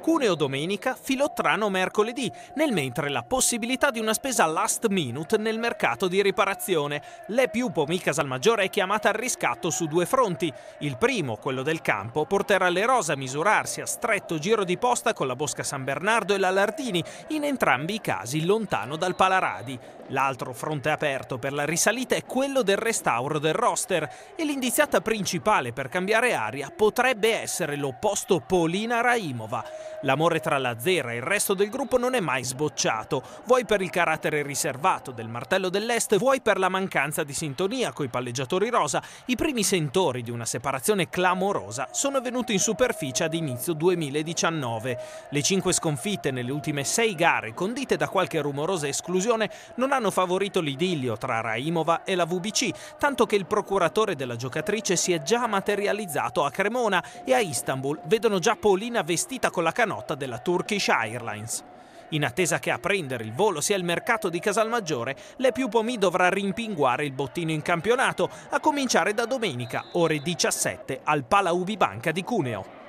Cuneo domenica, Filottrano mercoledì, nel mentre la possibilità di una spesa last minute nel mercato di riparazione. L'EPU Pomi Casalmaggiore è chiamata al riscatto su due fronti. Il primo, quello del campo, porterà le Rosa a misurarsi a stretto giro di posta con la Bosca San Bernardo e la Lardini, in entrambi i casi lontano dal Palaradi. L'altro fronte aperto per la risalita è quello del restauro del roster e l'indiziata principale per cambiare aria potrebbe essere l'opposto Polina Raimova. L'amore tra la Zera e il resto del gruppo non è mai sbocciato, vuoi per il carattere riservato del martello dell'Est, vuoi per la mancanza di sintonia coi palleggiatori rosa, i primi sentori di una separazione clamorosa sono venuti in superficie ad inizio 2019. Le cinque sconfitte nelle ultime sei gare, condite da qualche rumorosa esclusione, non hanno favorito l'idillio tra Raimova e la VBC, tanto che il procuratore della giocatrice si è già materializzato a Cremona e a Istanbul vedono già Paulina vestita con la canna nota della Turkish Airlines. In attesa che a prendere il volo sia il mercato di Casalmaggiore, l'Epiupomi dovrà rimpinguare il bottino in campionato, a cominciare da domenica, ore 17, al Pala Ubibanca di Cuneo.